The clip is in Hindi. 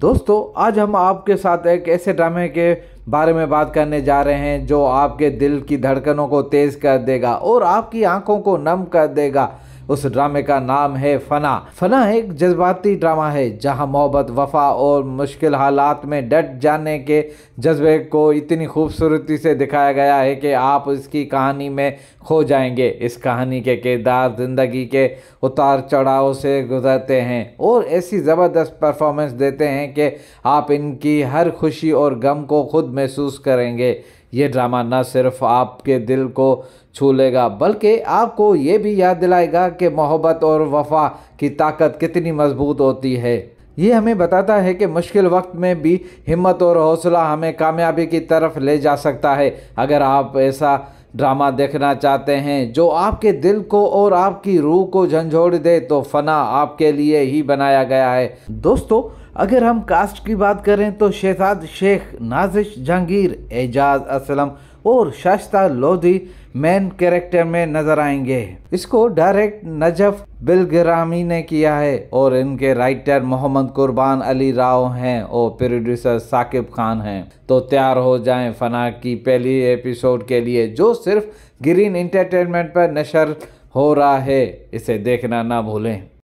दोस्तों आज हम आपके साथ एक ऐसे ड्रामे के बारे में बात करने जा रहे हैं जो आपके दिल की धड़कनों को तेज़ कर देगा और आपकी आंखों को नम कर देगा उस ड्रामे का नाम है फना फना एक जज्बाती ड्रामा है जहां मोहब्बत वफा और मुश्किल हालात में डट जाने के जज्बे को इतनी खूबसूरती से दिखाया गया है कि आप इसकी कहानी में खो जाएंगे इस कहानी के किरदार ज़िंदगी के उतार चढ़ाव से गुजरते हैं और ऐसी ज़बरदस्त परफॉर्मेंस देते हैं कि आप इनकी हर खुशी और गम को खुद महसूस करेंगे ये ड्रामा न सिर्फ आपके दिल को छू लेगा बल्कि आपको ये भी याद दिलाएगा कि मोहब्बत और वफा की ताकत कितनी मजबूत होती है ये हमें बताता है कि मुश्किल वक्त में भी हिम्मत और हौसला हमें कामयाबी की तरफ ले जा सकता है अगर आप ऐसा ड्रामा देखना चाहते हैं जो आपके दिल को और आपकी रूह को झंझोड़ दे तो फना आपके लिए ही बनाया गया है दोस्तों अगर हम कास्ट की बात करें तो शहजाद शेख नाजिश जहांगीर एजाज असलम और शास्ता लोधी मेन कैरेक्टर में नजर आएंगे इसको डायरेक्ट नजफ बिलगरामी ने किया है और इनके राइटर मोहम्मद कुर्बान अली राव हैं और प्रोड्यूसर साकिब खान हैं तो तैयार हो जाएं फना की पहली एपिसोड के लिए जो सिर्फ ग्रीन इंटरटेनमेंट पर नशर हो रहा है इसे देखना ना भूलें